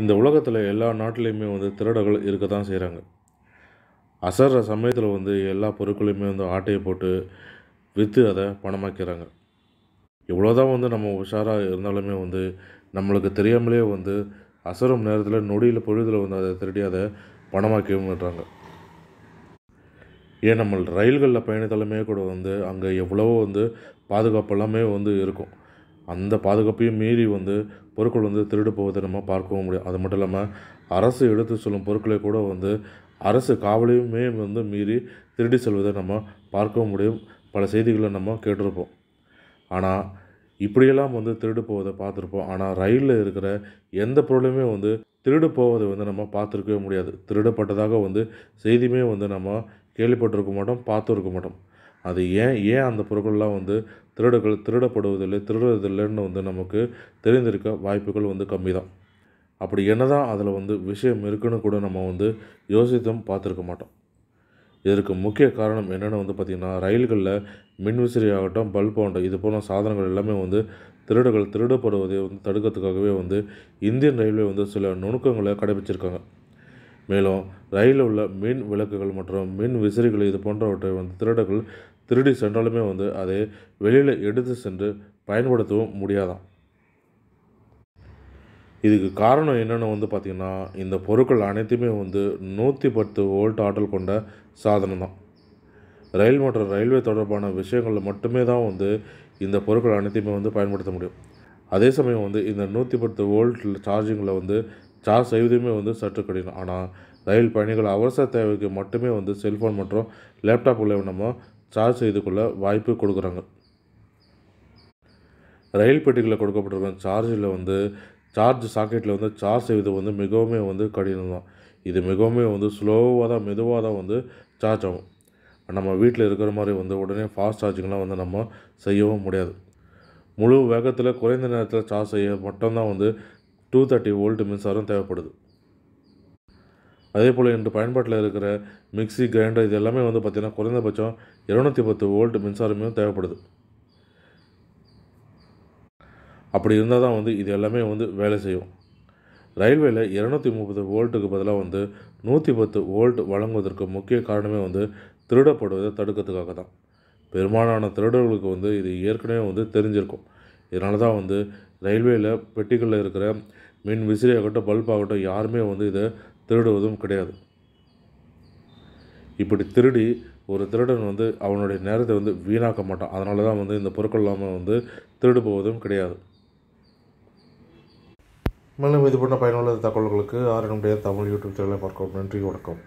இந்த உலகத்தில் எல்லா நாட்டிலையுமே வந்து திருடர்கள் இருக்க தான் செய்கிறாங்க அசர்ற சமயத்தில் வந்து எல்லா பொருட்களையுமே வந்து ஆட்டையை போட்டு விற்று அதை பணமாக்கிறாங்க இவ்வளோதான் தான் வந்து நம்ம உஷாராக இருந்தாலுமே வந்து நம்மளுக்கு தெரியாமலே வந்து அசரும் நேரத்தில் நொடியில் பொழுதில் வந்து அதை திருடி அதை பணமாக்கிடுறாங்க ஏன் நம்ம ரயில்களில் பயணித்தாலுமே கூட வந்து அங்கே எவ்வளவோ வந்து பாதுகாப்பு எல்லாமே வந்து இருக்கும் அந்த பாதுகாப்பையும் மீறி வந்து பொருட்கள் வந்து திருடு போவதை நம்ம பார்க்கவும் முடியும் அது மட்டும் இல்லாமல் அரசு எடுத்து சொல்லும் பொருட்களை கூட வந்து அரசு காவலையுமே வந்து மீறி திருடி செல்வதை நம்ம பார்க்கவும் முடியும் பல செய்திகளை நம்ம கேட்டிருப்போம் ஆனால் இப்படியெல்லாம் வந்து திருடு போவதை பார்த்துருப்போம் ஆனால் ரயிலில் இருக்கிற எந்த பொருளையுமே வந்து திருடு போவதை வந்து நம்ம பார்த்துருக்கவே முடியாது திருடப்பட்டதாக வந்து செய்தியுமே வந்து நம்ம கேள்விப்பட்டிருக்க மாட்டோம் பார்த்துருக்க மாட்டோம் அது ஏன் ஏன் அந்த பொருட்கள்லாம் வந்து திருடுகள் திருடப்படுவதில்லை திருடுறதில்லைன்னு வந்து நமக்கு தெரிந்திருக்க வாய்ப்புகள் வந்து கம்மி தான் அப்படி என்ன தான் அதில் வந்து விஷயம் இருக்குன்னு கூட நம்ம வந்து யோசித்தும் பார்த்துருக்க மாட்டோம் இதற்கு முக்கிய காரணம் என்னென்னு வந்து பார்த்திங்கன்னா ரயில்களில் மின் ஆகட்டும் பல்ப் ஆகட்டும் இது போன்ற சாதனங்கள் எல்லாமே வந்து திருடுகள் திருடப்படுவதை வந்து தடுக்கிறதுக்காகவே வந்து இந்தியன் ரயில்வே வந்து சில நுணுக்கங்களை கடைபிடிச்சிருக்காங்க மேலும் ரயிலில் உள்ள மின் விளக்குகள் மற்றும் மின் விசிறிகள் இது போன்றவற்றை வந்து திருடர்கள் திருடி சென்றாலுமே வந்து அதை வெளியில் எடுத்து சென்று பயன்படுத்தவும் முடியாதான் இதுக்கு காரணம் என்னென்னு வந்து பார்த்திங்கன்னா இந்த பொருட்கள் அனைத்துமே வந்து நூற்றி பத்து வோல்ட் ஆற்றல் கொண்ட சாதனம் தான் ரயில் மற்றும் ரயில்வே தொடர்பான விஷயங்களில் மட்டுமே தான் வந்து இந்த பொருட்கள் அனைத்தையுமே வந்து பயன்படுத்த முடியும் அதே சமயம் வந்து இந்த நூற்றி பத்து வோல்ட் சார்ஜிங்கில் வந்து சார்ஜ் செய்வதையுமே வந்து சற்று கடினம் ஆனால் ரயில் பயணிகள் அவசர தேவைக்கு மட்டுமே வந்து செல்ஃபோன் மற்றும் லேப்டாப் நம்ம சார்ஜ் செய்து கொள்ள வாய்ப்பு கொடுக்குறாங்க ரயில் பெட்டிகளில் கொடுக்கப்பட்டிருக்க சார்ஜில் வந்து சார்ஜ் சாக்கெட்டில் வந்து சார்ஜ் செய்வது வந்து மிகவும் வந்து கடினம் தான் இது மிகவும் வந்து ஸ்லோவாக தான் மெதுவாக தான் வந்து சார்ஜ் ஆகும் நம்ம வீட்டில் இருக்கிற மாதிரி வந்து உடனே ஃபாஸ்ட் சார்ஜிங்லாம் வந்து நம்ம செய்யவும் முடியாது முழு வேகத்தில் குறைந்த நேரத்தில் சார்ஜ் செய்ய மட்டும்தான் வந்து டூ தேர்ட்டி ஓல்டு மின்சாரம் தேவைப்படுது அதே போல் இன்று பயன்பாட்டில் இருக்கிற மிக்சி கிரைண்டர் இது எல்லாமே வந்து பார்த்திங்கன்னா குறைந்தபட்சம் இரநூத்தி பத்து வோல்ட் மின்சாரமே தேவைப்படுது அப்படி இருந்தால் தான் வந்து இது எல்லாமே வந்து வேலை செய்யும் ரயில்வேல இரநூத்தி முப்பது வோல்ட்டுக்கு பதிலாக வந்து நூற்றி பத்து வோல்ட் வழங்குவதற்கு முக்கிய காரணமே வந்து திருடப்படுவதை தடுக்கிறதுக்காக தான் பெரும்பாலான திருடர்களுக்கு வந்து இது ஏற்கனவே வந்து தெரிஞ்சிருக்கும் இதனால தான் வந்து ரயில்வேயில் பெட்டிகளில் இருக்கிற மின் விசிறி ஆகட்டும் பல்ப் ஆகட்டும் யாருமே வந்து இதை திருடுவதும் கிடையாது இப்படி திருடி ஒரு திருடன் வந்து அவனுடைய நேரத்தை வந்து வீணாக்க மாட்டான் அதனால தான் வந்து இந்த பொருட்கள் இல்லாமல் வந்து திருடு போவதும் கிடையாது மேலும் இது போன்ற பயனுள்ள தகவல்களுக்கு ஆறு நம்முடைய தமிழ் யூடியூப் சேனலை பார்க்கவும் நன்றி வணக்கம்